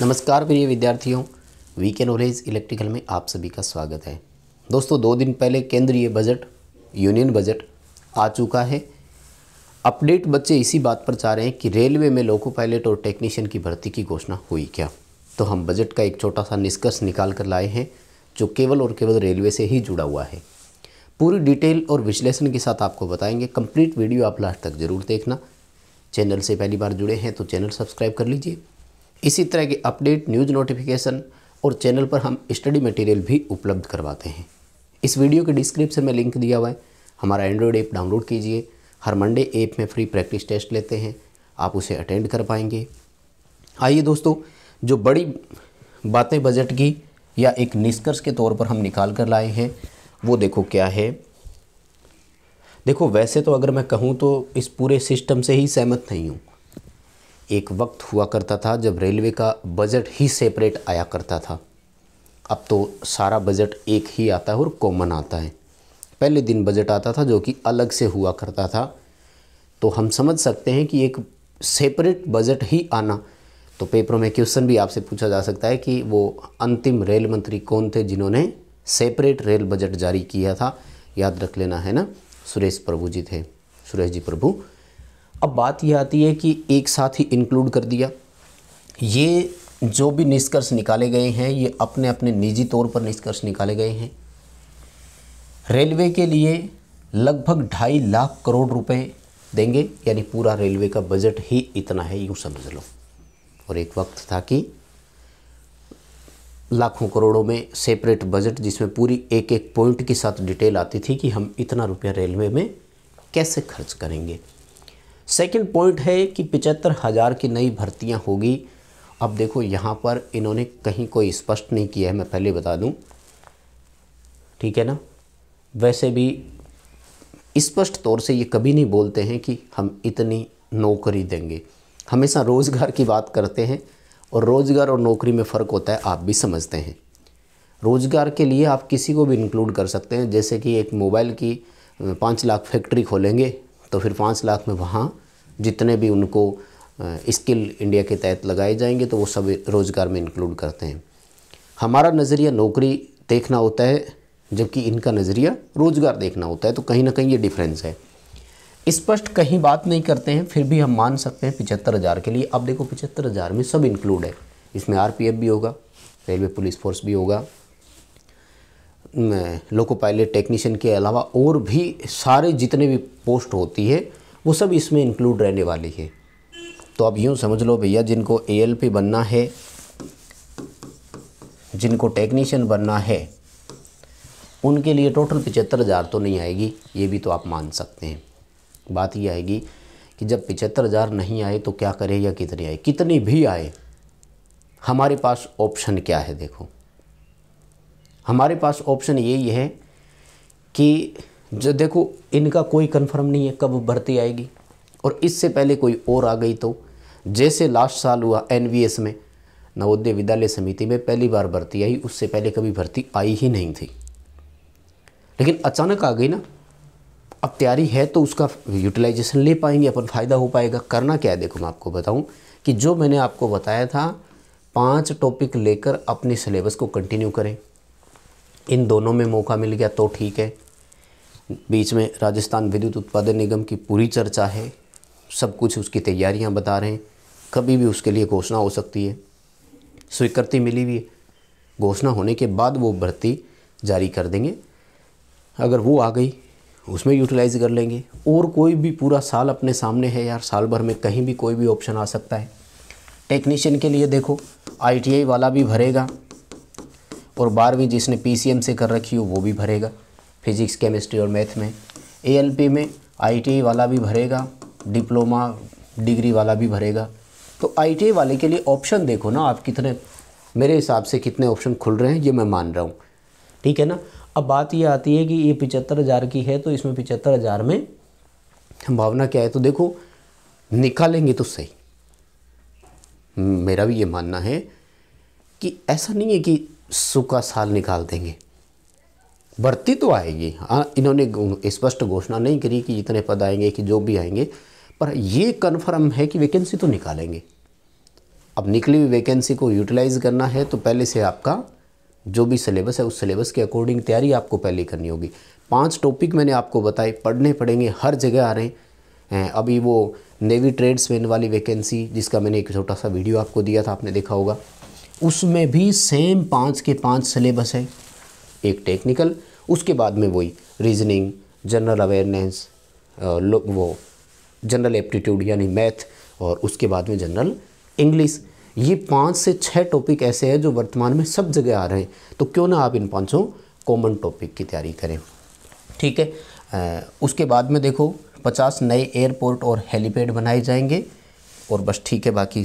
नमस्कार प्रिय विद्यार्थियों वीके नॉलेज इलेक्ट्रिकल में आप सभी का स्वागत है दोस्तों दो दिन पहले केंद्रीय बजट यूनियन बजट आ चुका है अपडेट बच्चे इसी बात पर चाह रहे हैं कि रेलवे में लोको पायलट और टेक्नीशियन की भर्ती की घोषणा हुई क्या तो हम बजट का एक छोटा सा निष्कर्ष निकाल कर लाए हैं जो केवल और केवल रेलवे से ही जुड़ा हुआ है पूरी डिटेल और विश्लेषण के साथ आपको बताएंगे कंप्लीट वीडियो आप लास्ट तक ज़रूर देखना चैनल से पहली बार जुड़े हैं तो चैनल सब्सक्राइब कर लीजिए इसी तरह के अपडेट न्यूज़ नोटिफिकेशन और चैनल पर हम स्टडी मटेरियल भी उपलब्ध करवाते हैं इस वीडियो के डिस्क्रिप्शन में लिंक दिया हुआ है हमारा एंड्रॉयड ऐप डाउनलोड कीजिए हर मंडे ऐप में फ्री प्रैक्टिस टेस्ट लेते हैं आप उसे अटेंड कर पाएंगे आइए दोस्तों जो बड़ी बातें बजट की या एक निष्कर्ष के तौर पर हम निकाल कर लाए हैं वो देखो क्या है देखो वैसे तो अगर मैं कहूँ तो इस पूरे सिस्टम से ही सहमत नहीं हूँ एक वक्त हुआ करता था जब रेलवे का बजट ही सेपरेट आया करता था अब तो सारा बजट एक ही आता है और कॉमन आता है पहले दिन बजट आता था जो कि अलग से हुआ करता था तो हम समझ सकते हैं कि एक सेपरेट बजट ही आना तो पेपरों में क्वेश्चन भी आपसे पूछा जा सकता है कि वो अंतिम रेल मंत्री कौन थे जिन्होंने सेपरेट रेल बजट जारी किया था याद रख लेना है ना सुरेश प्रभु जी थे सुरेश जी प्रभु अब बात यह आती है कि एक साथ ही इंक्लूड कर दिया ये जो भी निष्कर्ष निकाले गए हैं ये अपने अपने निजी तौर पर निष्कर्ष निकाले गए हैं रेलवे के लिए लगभग ढाई लाख करोड़ रुपए देंगे यानी पूरा रेलवे का बजट ही इतना है यूँ समझ लो और एक वक्त था कि लाखों करोड़ों में सेपरेट बजट जिसमें पूरी एक एक पॉइंट के साथ डिटेल आती थी कि हम इतना रुपया रेलवे में कैसे खर्च करेंगे सेकंड पॉइंट है कि पिचहत्तर हज़ार की नई भर्तियां होगी अब देखो यहाँ पर इन्होंने कहीं कोई स्पष्ट नहीं किया है मैं पहले बता दूँ ठीक है ना वैसे भी स्पष्ट तौर से ये कभी नहीं बोलते हैं कि हम इतनी नौकरी देंगे हमेशा रोज़गार की बात करते हैं और रोज़गार और नौकरी में फ़र्क होता है आप भी समझते हैं रोज़गार के लिए आप किसी को भी इंक्लूड कर सकते हैं जैसे कि एक मोबाइल की पाँच लाख फैक्ट्री खोलेंगे तो फिर पाँच लाख में वहाँ जितने भी उनको स्किल इंडिया के तहत लगाए जाएंगे तो वो सब रोज़गार में इंक्लूड करते हैं हमारा नज़रिया नौकरी देखना होता है जबकि इनका नज़रिया रोज़गार देखना होता है तो कहीं ना कहीं ये डिफरेंस है स्पष्ट कहीं बात नहीं करते हैं फिर भी हम मान सकते हैं पिचहत्तर हज़ार के लिए अब देखो पिचहत्तर हज़ार में सब इंक्लूड है इसमें आरपीएफ भी होगा रेलवे पुलिस फोर्स भी होगा लोको पायलट टेक्नीशियन के अलावा और भी सारे जितने भी पोस्ट होती है वो सब इसमें इंक्लूड रहने वाली है तो आप यूँ समझ लो भैया जिनको ए बनना है जिनको टेक्नीशियन बनना है उनके लिए टोटल पिचहत्तर हज़ार तो नहीं आएगी ये भी तो आप मान सकते हैं बात ये आएगी कि जब पिचहत्तर हज़ार नहीं आए तो क्या करें या कितने आए कितनी भी आए हमारे पास ऑप्शन क्या है देखो हमारे पास ऑप्शन यही है कि जो देखो इनका कोई कंफर्म नहीं है कब भर्ती आएगी और इससे पहले कोई और आ गई तो जैसे लास्ट साल हुआ एनवीएस में नवोदय विद्यालय समिति में पहली बार भर्ती आई उससे पहले कभी भर्ती आई ही नहीं थी लेकिन अचानक आ गई ना अब तैयारी है तो उसका यूटिलाइजेशन ले पाएंगे अपन फ़ायदा हो पाएगा करना क्या है देखो मैं आपको बताऊं कि जो मैंने आपको बताया था पांच टॉपिक लेकर अपने सिलेबस को कंटिन्यू करें इन दोनों में मौका मिल गया तो ठीक है बीच में राजस्थान विद्युत उत्पादन निगम की पूरी चर्चा है सब कुछ उसकी तैयारियां बता रहे हैं कभी भी उसके लिए घोषणा हो सकती है स्वीकृति मिली हुई है घोषणा होने के बाद वो भर्ती जारी कर देंगे अगर वो आ गई उसमें यूटिलाइज़ कर लेंगे और कोई भी पूरा साल अपने सामने है यार साल भर में कहीं भी कोई भी ऑप्शन आ सकता है टेक्नीशियन के लिए देखो आईटीआई वाला भी भरेगा और बारहवीं जिसने पी से कर रखी हो वो भी भरेगा फिजिक्स केमिस्ट्री और मैथ में ए में आई e वाला भी भरेगा डिप्लोमा डिग्री वाला भी भरेगा तो आई e वाले के लिए ऑप्शन देखो ना आप कितने मेरे हिसाब से कितने ऑप्शन खुल रहे हैं ये मैं मान रहा हूँ ठीक है ना अब बात ये आती है कि ये पिचहत्तर हज़ार की है तो इसमें पिचहत्तर हज़ार में संभावना क्या है तो देखो निकालेंगे तो सही मेरा भी ये मानना है कि ऐसा नहीं है कि सूखा साल निकाल देंगे बढ़ती तो आएगी हाँ इन्होंने स्पष्ट घोषणा नहीं करी कि इतने पद आएंगे कि जो भी आएंगे पर ये कन्फर्म है कि वैकेंसी तो निकालेंगे अब निकली हुई वैकेंसी को यूटिलाइज़ करना है तो पहले से आपका जो भी सिलेबस है उस सिलेबस के अकॉर्डिंग तैयारी आपको पहले करनी होगी पांच टॉपिक मैंने आपको बताए पढ़ने पड़ेंगे हर जगह आ रहे हैं अभी वो नेवी ट्रेड्समैन वाली वैकेंसी जिसका मैंने एक छोटा सा वीडियो आपको दिया था आपने देखा होगा उसमें भी सेम पाँच के पाँच सिलेबस है एक टेक्निकल उसके बाद में वही रीजनिंग जनरल अवेयरनेस वो जनरल एप्टीट्यूड यानी मैथ और उसके बाद में जनरल इंग्लिश ये पाँच से छः टॉपिक ऐसे हैं जो वर्तमान में सब जगह आ रहे हैं तो क्यों ना आप इन पाँचों कॉमन टॉपिक की तैयारी करें ठीक है उसके बाद में देखो पचास नए एयरपोर्ट और हेलीपैड बनाए जाएंगे और बस ठीक है बाकी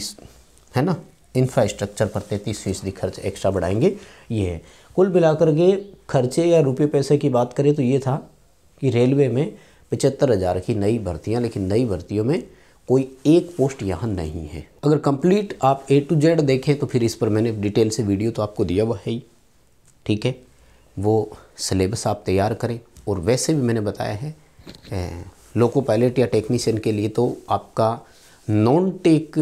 है ना इंफ्रास्ट्रक्चर पर तैंतीस फीसदी खर्च एक्स्ट्रा बढ़ाएंगे ये है कुल मिलाकर के खर्चे या रुपये पैसे की बात करें तो ये था कि रेलवे में पचहत्तर हज़ार की नई भर्तियाँ लेकिन नई भर्तियों में कोई एक पोस्ट यहाँ नहीं है अगर कंप्लीट आप ए टू जेड देखें तो फिर इस पर मैंने डिटेल से वीडियो तो आपको दिया हुआ है ही ठीक है वो सिलेबस आप तैयार करें और वैसे भी मैंने बताया है लोको पायलट या टेक्नीशियन के लिए तो आपका नॉन टेक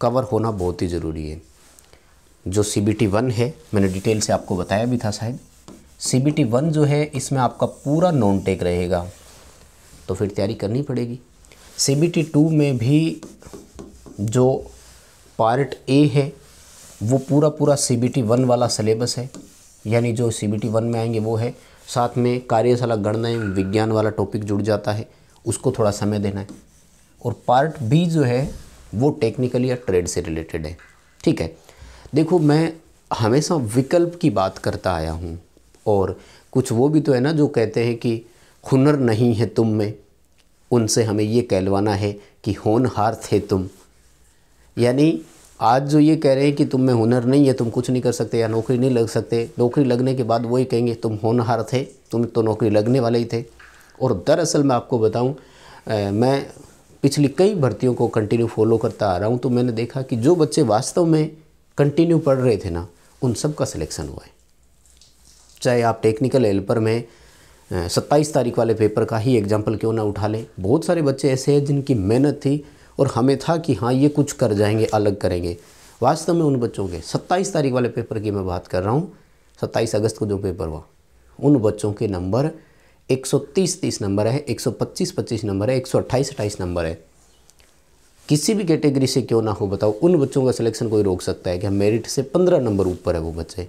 कवर होना बहुत ही ज़रूरी है जो सी बी टी वन है मैंने डिटेल से आपको बताया भी था शायद सी बी टी वन जो है इसमें आपका पूरा नॉन टेक रहेगा तो फिर तैयारी करनी पड़ेगी सी बी टी टू में भी जो पार्ट ए है वो पूरा पूरा सी बी टी वन वाला सिलेबस है यानी जो सी बी टी वन में आएंगे वो है साथ में कार्यशाला गणना एवं विज्ञान वाला टॉपिक जुड़ जाता है उसको थोड़ा समय देना है और पार्ट बी जो है वो टेक्निकली या ट्रेड से रिलेटेड है ठीक है देखो मैं हमेशा विकल्प की बात करता आया हूँ और कुछ वो भी तो है ना जो कहते हैं कि हुनर नहीं है तुम में उनसे हमें ये कहलवाना है कि होनहार थे तुम यानी आज जो ये कह रहे हैं कि तुम में हुनर नहीं है तुम कुछ नहीं कर सकते या नौकरी नहीं लग सकते नौकरी लगने के बाद वही कहेंगे तुम होनहार थे तुम तो नौकरी लगने वाले ही थे और दरअसल मैं आपको बताऊं मैं पिछली कई भर्तियों को कंटिन्यू फॉलो करता आ रहा हूँ तो मैंने देखा कि जो बच्चे वास्तव में कंटिन्यू पढ़ रहे थे ना उन सब का सिलेक्शन हुआ है चाहे आप टेक्निकल हेल्पर में सत्ताईस तारीख वाले पेपर का ही एग्जाम्पल क्यों ना उठा लें बहुत सारे बच्चे ऐसे हैं जिनकी मेहनत थी और हमें था कि हाँ ये कुछ कर जाएंगे अलग करेंगे वास्तव में उन बच्चों के सत्ताईस तारीख वाले पेपर की मैं बात कर रहा हूँ सत्ताईस अगस्त को जो पेपर हुआ उन बच्चों के नंबर एक सौ तीस तीस नंबर है एक सौ पच्चीस पच्चीस नंबर है एक सौ अट्ठाईस अट्ठाईस नंबर है किसी भी कैटेगरी से क्यों ना हो बताओ उन बच्चों का सिलेक्शन कोई रोक सकता है कि मेरिट से पंद्रह नंबर ऊपर है वो बच्चे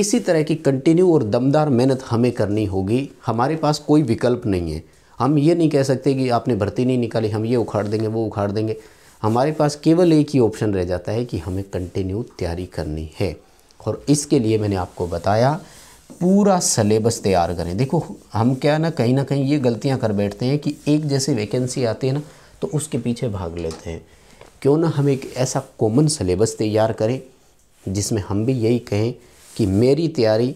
इसी तरह की कंटिन्यू और दमदार मेहनत हमें करनी होगी हमारे पास कोई विकल्प नहीं है हम ये नहीं कह सकते कि आपने भर्ती नहीं निकाली हम ये उखाड़ देंगे वो उखाड़ देंगे हमारे पास केवल एक ही ऑप्शन रह जाता है कि हमें कंटिन्यू तैयारी करनी है और इसके लिए मैंने आपको बताया पूरा सलेबस तैयार करें देखो हम क्या ना कहीं ना कहीं ये गलतियां कर बैठते हैं कि एक जैसे वैकेंसी आती है ना तो उसके पीछे भाग लेते हैं क्यों ना हम एक ऐसा कॉमन सलेबस तैयार करें जिसमें हम भी यही कहें कि मेरी तैयारी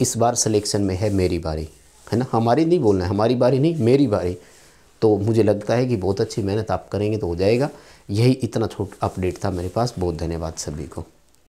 इस बार सिलेक्शन में है मेरी बारी है ना हमारी नहीं बोलना है हमारी बारी नहीं मेरी बारी तो मुझे लगता है कि बहुत अच्छी मेहनत आप करेंगे तो हो जाएगा यही इतना छोटा अपडेट था मेरे पास बहुत धन्यवाद सभी को